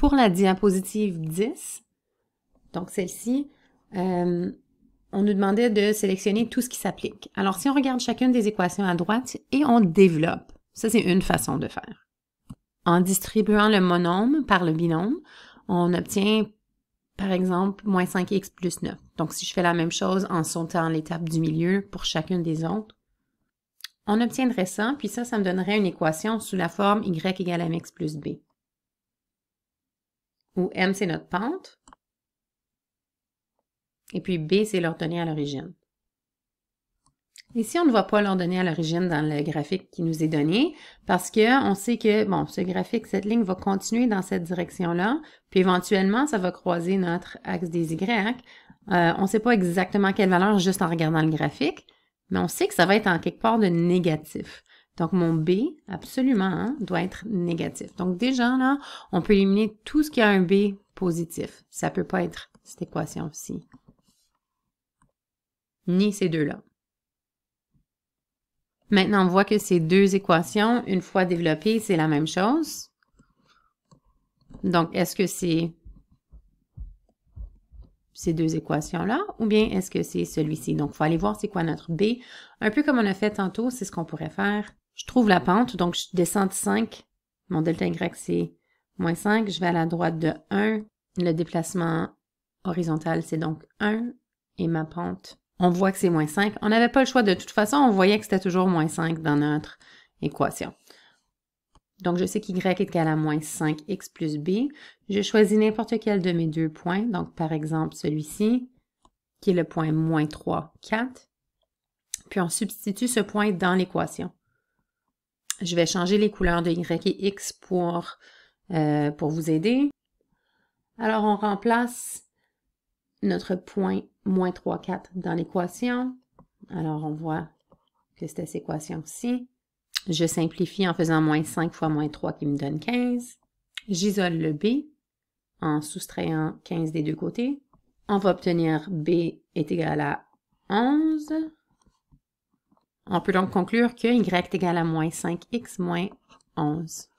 Pour la diapositive 10, donc celle-ci, euh, on nous demandait de sélectionner tout ce qui s'applique. Alors, si on regarde chacune des équations à droite et on développe, ça c'est une façon de faire. En distribuant le monôme par le binôme, on obtient par exemple moins 5x plus 9. Donc, si je fais la même chose en sautant l'étape du milieu pour chacune des autres, on obtiendrait ça, puis ça, ça me donnerait une équation sous la forme y égale mx plus b où M, c'est notre pente, et puis B, c'est l'ordonnée à l'origine. Ici, on ne voit pas l'ordonnée à l'origine dans le graphique qui nous est donné parce qu'on sait que, bon, ce graphique, cette ligne va continuer dans cette direction-là, puis éventuellement, ça va croiser notre axe des Y. Euh, on ne sait pas exactement quelle valeur juste en regardant le graphique, mais on sait que ça va être en quelque part de négatif. Donc, mon B, absolument, hein, doit être négatif. Donc, déjà, là, on peut éliminer tout ce qui a un B positif. Ça ne peut pas être cette équation-ci. Ni ces deux-là. Maintenant, on voit que ces deux équations, une fois développées, c'est la même chose. Donc, est-ce que c'est ces deux équations-là, ou bien est-ce que c'est celui-ci? Donc, il faut aller voir c'est quoi notre B. Un peu comme on a fait tantôt, c'est ce qu'on pourrait faire. Je trouve la pente, donc je descends de 5. Mon delta Y, c'est moins 5. Je vais à la droite de 1. Le déplacement horizontal, c'est donc 1. Et ma pente, on voit que c'est moins 5. On n'avait pas le choix de toute façon, on voyait que c'était toujours moins 5 dans notre équation. Donc, je sais qu'y est égal à moins 5x plus b. Je choisis n'importe quel de mes deux points. Donc, par exemple, celui-ci, qui est le point moins 3, 4. Puis, on substitue ce point dans l'équation. Je vais changer les couleurs de y et x pour, euh, pour vous aider. Alors, on remplace notre point moins 3, 4 dans l'équation. Alors, on voit que c'était cette équation-ci. Je simplifie en faisant moins 5 fois moins 3 qui me donne 15. J'isole le B en soustrayant 15 des deux côtés. On va obtenir B est égal à 11. On peut donc conclure que Y est égal à moins 5X moins 11.